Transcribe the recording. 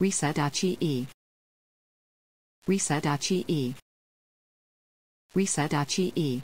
Reset.ee Reset.ee Reset.ee